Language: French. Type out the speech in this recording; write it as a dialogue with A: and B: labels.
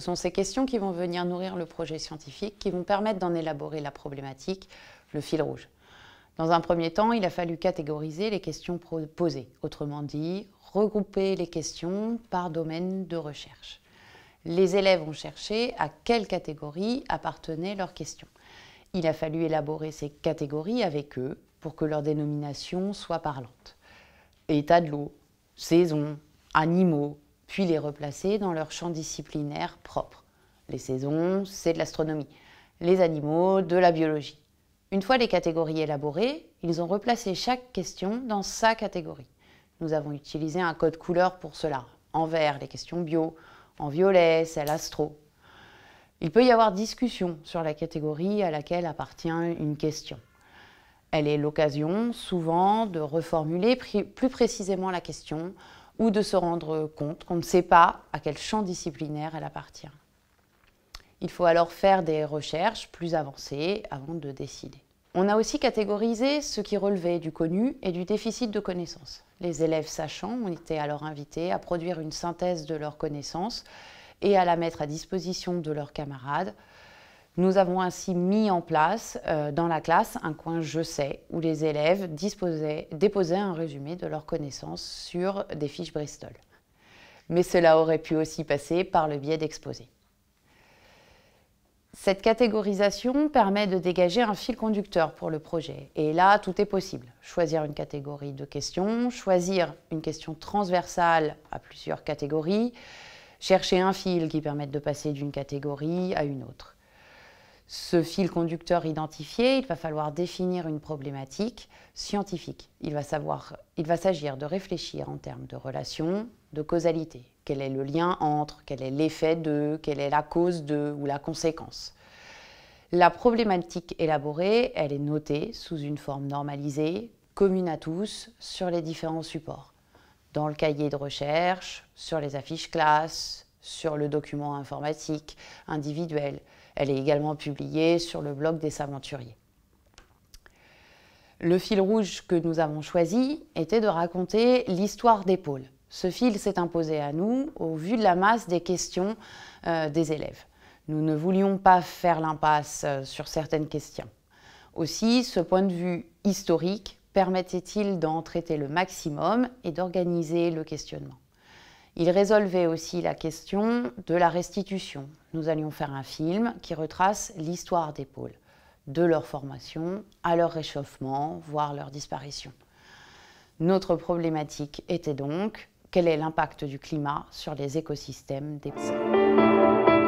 A: ce sont ces questions qui vont venir nourrir le projet scientifique, qui vont permettre d'en élaborer la problématique, le fil rouge. Dans un premier temps, il a fallu catégoriser les questions posées, autrement dit, regrouper les questions par domaine de recherche. Les élèves ont cherché à quelle catégorie appartenaient leurs questions. Il a fallu élaborer ces catégories avec eux pour que leur dénomination soit parlante. État de l'eau, saison, animaux, puis les replacer dans leur champ disciplinaire propre. Les saisons, c'est de l'astronomie. Les animaux, de la biologie. Une fois les catégories élaborées, ils ont replacé chaque question dans sa catégorie. Nous avons utilisé un code couleur pour cela. En vert, les questions bio, en violet, celle astro. Il peut y avoir discussion sur la catégorie à laquelle appartient une question. Elle est l'occasion souvent de reformuler plus précisément la question ou de se rendre compte qu'on ne sait pas à quel champ disciplinaire elle appartient. Il faut alors faire des recherches plus avancées avant de décider. On a aussi catégorisé ce qui relevait du connu et du déficit de connaissances. Les élèves sachants ont été alors invités à produire une synthèse de leurs connaissances et à la mettre à disposition de leurs camarades nous avons ainsi mis en place euh, dans la classe un coin Je sais où les élèves déposaient un résumé de leurs connaissances sur des fiches Bristol. Mais cela aurait pu aussi passer par le biais d'exposés. Cette catégorisation permet de dégager un fil conducteur pour le projet. Et là, tout est possible. Choisir une catégorie de questions, choisir une question transversale à plusieurs catégories, chercher un fil qui permette de passer d'une catégorie à une autre ce fil conducteur identifié, il va falloir définir une problématique scientifique. Il va, s'agir de réfléchir en termes de relations, de causalité. Quel est le lien entre, quel est l'effet de, quelle est la cause de ou la conséquence. La problématique élaborée, elle est notée sous une forme normalisée, commune à tous, sur les différents supports. Dans le cahier de recherche, sur les affiches classe, sur le document informatique individuel, elle est également publiée sur le blog des Saventuriers. Le fil rouge que nous avons choisi était de raconter l'histoire des pôles. Ce fil s'est imposé à nous au vu de la masse des questions euh, des élèves. Nous ne voulions pas faire l'impasse euh, sur certaines questions. Aussi, ce point de vue historique permettait-il d'en traiter le maximum et d'organiser le questionnement. Il résolvait aussi la question de la restitution. Nous allions faire un film qui retrace l'histoire des pôles, de leur formation à leur réchauffement, voire leur disparition. Notre problématique était donc quel est l'impact du climat sur les écosystèmes des pôles.